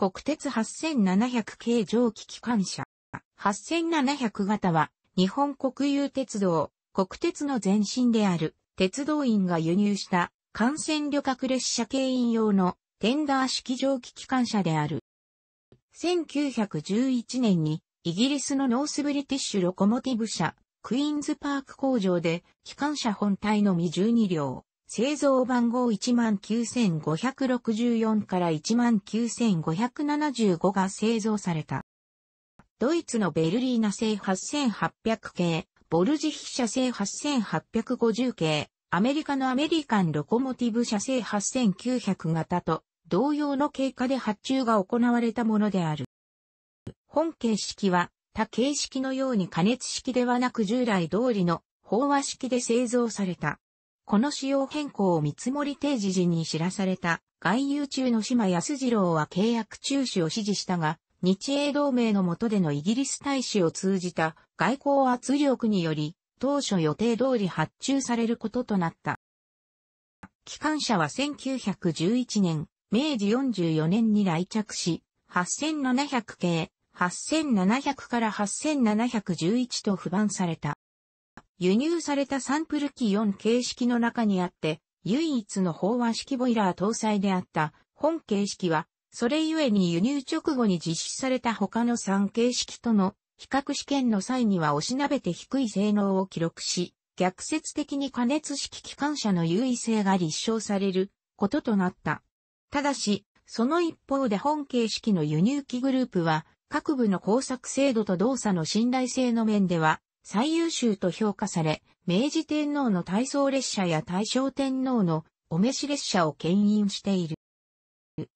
国鉄8700系蒸気機関車。8700型は、日本国有鉄道、国鉄の前身である、鉄道員が輸入した、幹線旅客列車経員用の、テンダー式蒸気機関車である。1911年に、イギリスのノースブリティッシュロコモティブ社、クイーンズパーク工場で、機関車本体のみ12両、製造番号19564から19575が製造された。ドイツのベルリーナ製8800系、ボルジヒ社製8850系、アメリカのアメリカンロコモティブ社製8900型と同様の経過で発注が行われたものである。本形式は他形式のように加熱式ではなく従来通りの飽和式で製造された。この仕様変更を見積もり提示時に知らされた、外遊中の島安次郎は契約中止を指示したが、日英同盟の下でのイギリス大使を通じた外交圧力により、当初予定通り発注されることとなった。機関車は1911年、明治44年に来着し、8700系、8700から8711と不番された。輸入されたサンプル機4形式の中にあって、唯一の飽和式ボイラー搭載であった本形式は、それゆえに輸入直後に実施された他の3形式との比較試験の際にはおしなべて低い性能を記録し、逆説的に加熱式機関車の優位性が立証されることとなった。ただし、その一方で本形式の輸入機グループは、各部の工作制度と動作の信頼性の面では、最優秀と評価され、明治天皇の体操列車や大正天皇のお召し列車を牽引している。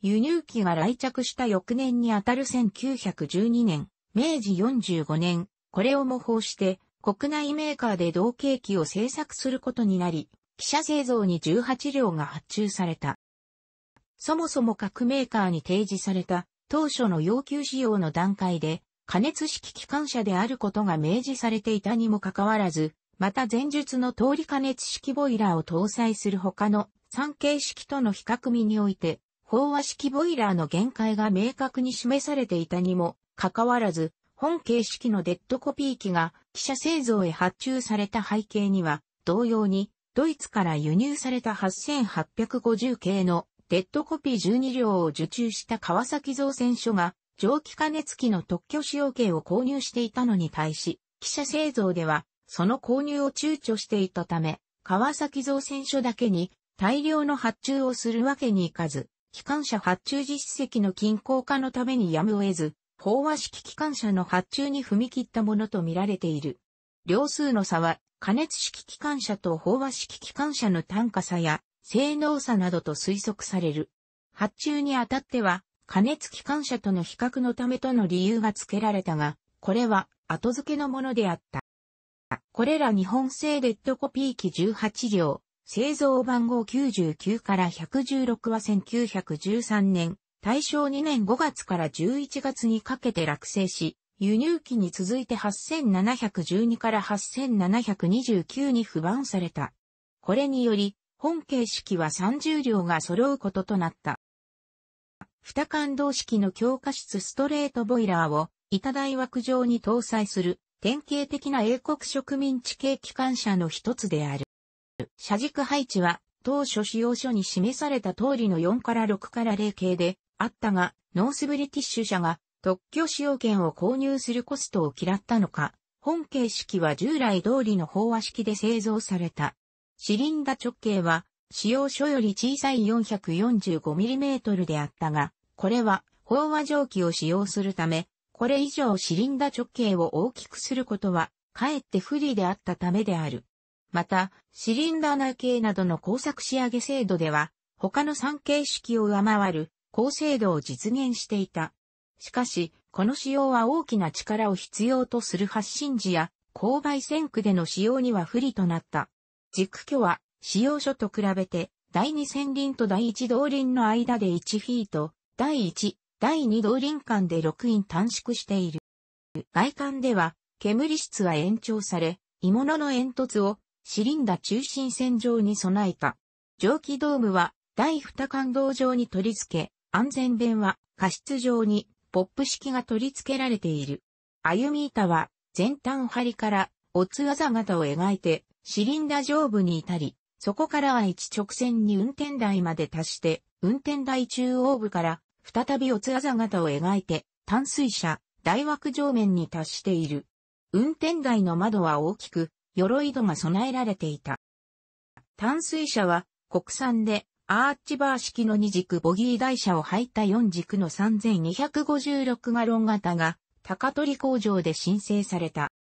輸入機が来着した翌年にあたる1912年、明治45年、これを模倣して国内メーカーで同型機を製作することになり、汽車製造に18両が発注された。そもそも各メーカーに提示された当初の要求仕様の段階で加熱式機関車であることが明示されていたにもかかわらず、また前述の通り加熱式ボイラーを搭載する他の産経式との比較見において、飽和式ボイラーの限界が明確に示されていたにもかかわらず、本形式のデッドコピー機が記者製造へ発注された背景には、同様にドイツから輸入された8850系のデッドコピー12両を受注した川崎造船所が蒸気加熱器の特許使用権を購入していたのに対し、汽車製造では、その購入を躊躇していたため、川崎造船所だけに大量の発注をするわけにいかず、機関車発注実績の均衡化のためにやむを得ず、飽和式機関車の発注に踏み切ったものとみられている。両数の差は、加熱式機関車と飽和式機関車の単価差や性能差などと推測される。発注にあたっては、加熱機関車との比較のためとの理由が付けられたが、これは後付けのものであった。これら日本製レッドコピー機18両、製造番号99から116は1913年、大正2年5月から11月にかけて落成し、輸入機に続いて8712から8729に不番された。これにより、本形式は30両が揃うこととなった。二感動式の強化室ストレートボイラーを、板台枠上に搭載する、典型的な英国植民地系機関車の一つである。車軸配置は、当初使用書に示された通りの4から6から0系であったが、ノースブリティッシュ社が特許使用権を購入するコストを嫌ったのか、本形式は従来通りの飽和式で製造された。シリンダ直径は使用書より小さい 445mm であったが、これは、飽和蒸気を使用するため、これ以上シリンダ直径を大きくすることは、かえって不利であったためである。また、シリンダー内径などの工作仕上げ制度では、他の産形式を上回る高精度を実現していた。しかし、この仕様は大きな力を必要とする発信時や、勾配線区での使用には不利となった。軸距は、使用書と比べて、第二線輪と第一動輪の間で1フィート、第1、第2動輪間で6輪短縮している。外観では、煙室は延長され、鋳物の煙突をシリンダ中心線上に備えた。蒸気ドームは第2環道上に取り付け、安全弁は加湿上にポップ式が取り付けられている。歩み板は前端張りからオツアザ型を描いてシリンダ上部に至り、そこからは一直線に運転台まで達して、運転台中央部から再び四つあざ型を描いて、淡水車、大枠上面に達している。運転台の窓は大きく、鎧戸が備えられていた。淡水車は、国産で、アーチバー式の二軸ボギー台車を履いた四軸の3256ガロン型が、高取工場で申請された。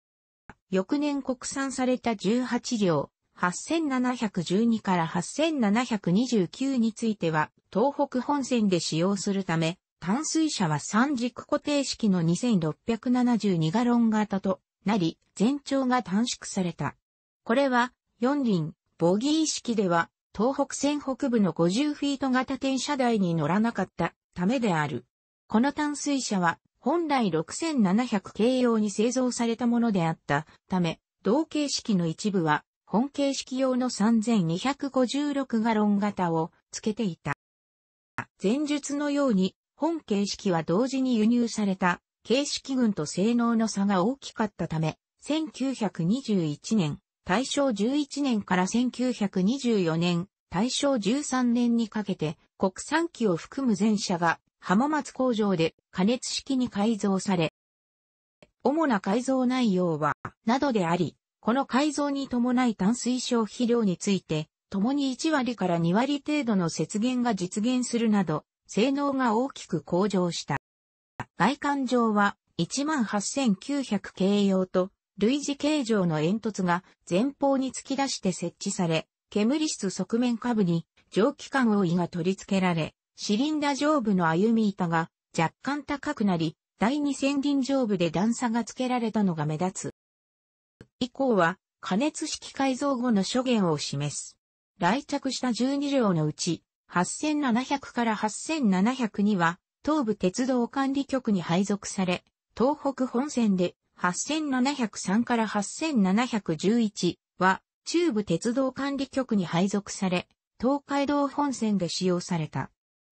翌年国産された18両、8712から8729については、東北本線で使用するため、淡水車は三軸固定式の2672ガロン型となり、全長が短縮された。これは、四輪、ボギー式では、東北線北部の50フィート型転車台に乗らなかったためである。この淡水車は、本来6700系用に製造されたものであったため、同型式の一部は本形式用の3256ガロン型をつけていた。前述のように、本形式は同時に輸入された形式群と性能の差が大きかったため、1921年、大正11年から1924年、大正13年にかけて国産機を含む全車が浜松工場で加熱式に改造され、主な改造内容は、などであり、この改造に伴い炭水消費量について、共に1割から2割程度の節減が実現するなど、性能が大きく向上した。外観上は18900形用と類似形状の煙突が前方に突き出して設置され、煙室側面下部に蒸気管を胃が取り付けられ、シリンダ上部の歩み板が若干高くなり、第二千輪上部で段差が付けられたのが目立つ。以降は、加熱式改造後の諸元を示す。来着した12両のうち、8700から8702には、東部鉄道管理局に配属され、東北本線で8703から8711は、中部鉄道管理局に配属され、東海道本線で使用された。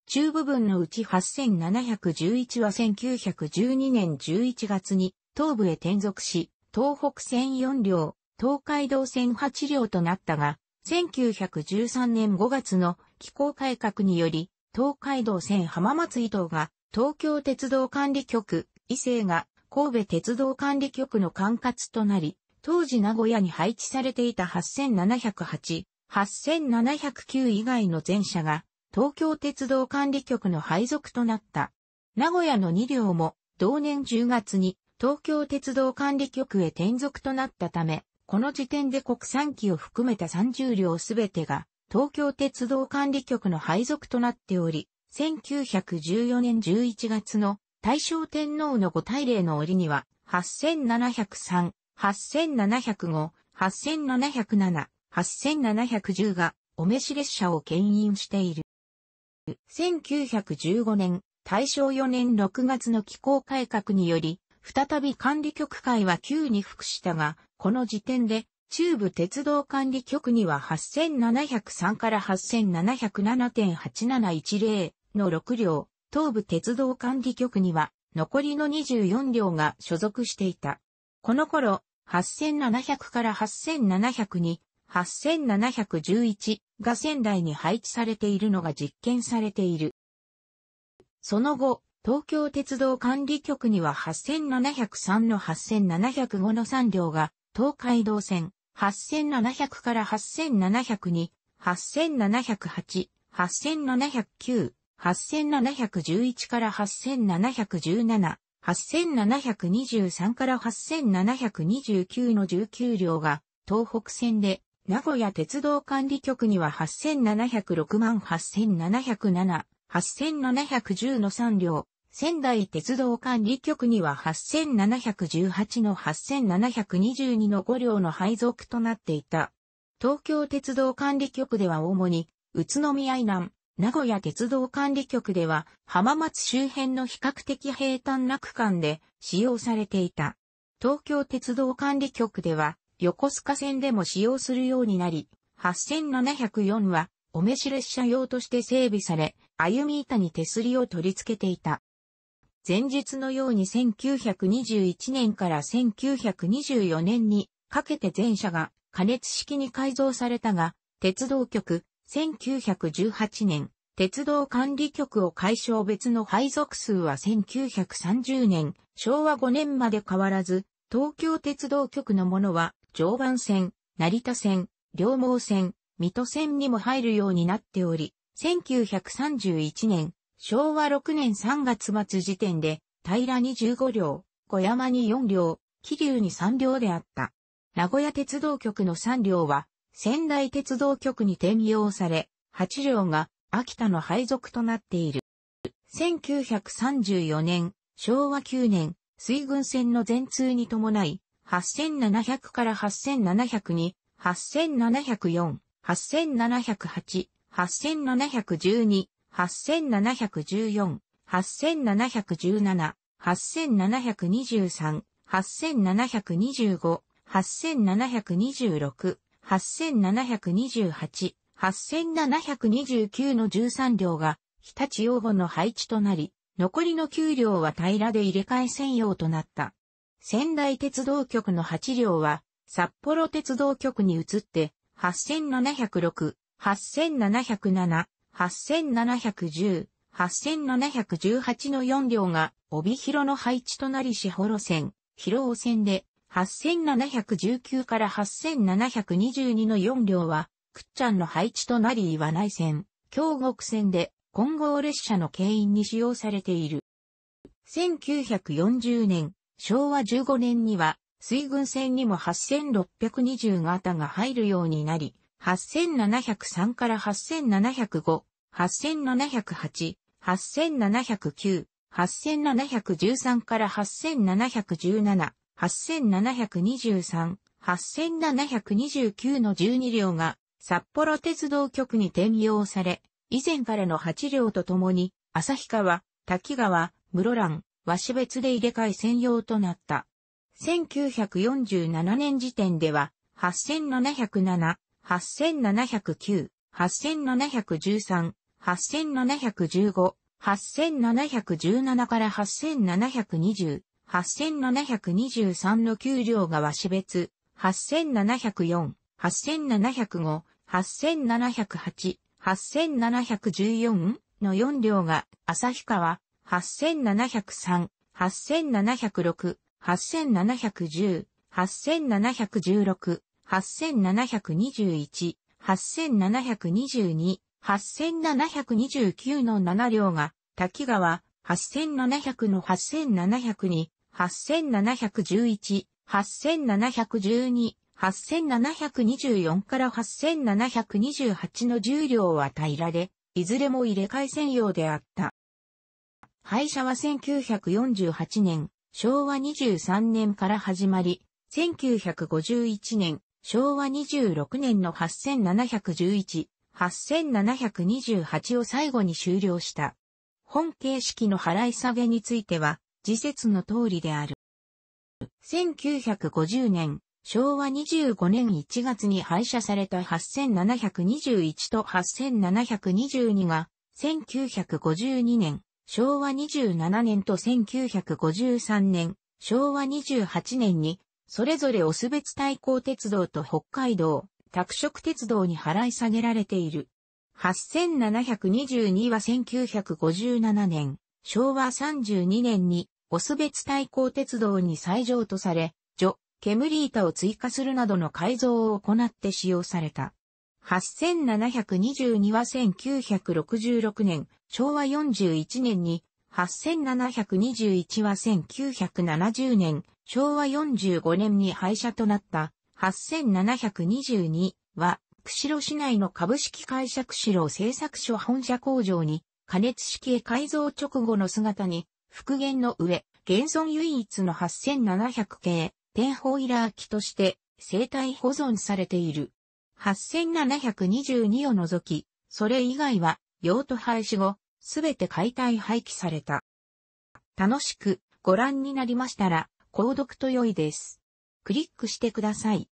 中部分のうち8711は1912年11月に東部へ転属し、東北線4両、東海道線8両となったが、1913年5月の気候改革により、東海道線浜松伊東が東京鉄道管理局、伊勢が神戸鉄道管理局の管轄となり、当時名古屋に配置されていた8708、8709以外の全車が東京鉄道管理局の配属となった。名古屋の2両も同年10月に東京鉄道管理局へ転属となったため、この時点で国産機を含めた30両すべてが東京鉄道管理局の配属となっており、1914年11月の大正天皇の御大礼の折には、8703、8705、8707、8710がお召し列車を牽引している。1915年、大正4年6月の機構改革により、再び管理局会は旧に服したが、この時点で、中部鉄道管理局には8703から8707.8710の6両、東部鉄道管理局には残りの24両が所属していた。この頃、8700から8702、8711が仙台に配置されているのが実験されている。その後、東京鉄道管理局には8703の8705の3両が、東海道線8700から8702、8708、8709、8711から8717、8723から8729の19両が、東北線で、名古屋鉄道管理局には8706万8707、8710の3両、仙台鉄道管理局には8718の8722の5両の配属となっていた。東京鉄道管理局では主に、宇都宮以南、名古屋鉄道管理局では浜松周辺の比較的平坦な区間で使用されていた。東京鉄道管理局では横須賀線でも使用するようになり、8704はお召し列車用として整備され、歩み板に手すりを取り付けていた。前述のように1921年から1924年にかけて全車が加熱式に改造されたが、鉄道局、1918年、鉄道管理局を解消別の配属数は1930年、昭和5年まで変わらず、東京鉄道局のものは、常磐線、成田線、両毛線、水戸線にも入るようになっており、1931年、昭和6年3月末時点で、平に15両、小山に4両、桐生に3両であった。名古屋鉄道局の3両は、仙台鉄道局に転用され、8両が秋田の配属となっている。1934年、昭和9年、水軍船の全通に伴い、8700から8 7 0 2に、8704、8708、8712、8714、8717、8723、8725、8726、8728、8729の13両が日立用語の配置となり、残りの9両は平らで入れ替え専用となった。仙台鉄道局の8両は札幌鉄道局に移って8706、8707、8710、8718の4両が帯広の配置となり四幌線、広尾線で、8719から8722の4両は、くっちゃんの配置となり岩内線、京極線で、混合列車の牽引に使用されている。1940年、昭和15年には、水軍線にも8620型が入るようになり、8703から8705、8708、8709、8713から8717、8723、8729の12両が札幌鉄道局に転用され、以前からの8両とともに、旭川、滝川、室蘭、和紙別で入れ替え専用となった。1947年時点では、8707、8709、8713、8715、8717から8720、8723の給料が和紙別、8704、8705、8708、8714の4両が、旭川、8703、8706、8710、8716、8721、8722、8729の7両が、滝川、8700の8702、8711、8712、8724から8728の10両はえられ、いずれも入れ替え専用であった。廃車は1948年、昭和23年から始まり、1951年、昭和26年の8711、8728を最後に終了した。本形式の払い下げについては、自説の通りである。1950年、昭和25年1月に廃車された8721と8722が、1952年、昭和27年と1953年、昭和28年にそれぞれオス別対抗鉄道と北海道、拓殖鉄道に払い下げられている。8722は1957年、昭和32年に、オス別対抗鉄道に再譲とされ、除、煙板を追加するなどの改造を行って使用された。8722は1966年、昭和41年に、8721は1970年、昭和45年に廃車となった8722は、釧路市内の株式会社釧路製作所本社工場に加熱式へ改造直後の姿に復元の上、現存唯一の8700系、天保イラー機として生体保存されている。8722を除き、それ以外は用途廃止後、すべて解体廃棄された。楽しくご覧になりましたら、購読と良いです。クリックしてください。